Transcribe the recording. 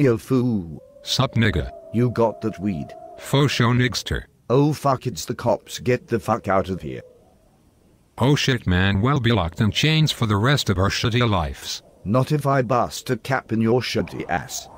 Yo foo. Sup nigga. You got that weed. Fo show nigster. Oh fuck it's the cops get the fuck out of here. Oh shit man we'll be locked in chains for the rest of our shitty lives. Not if I bust a cap in your shitty ass.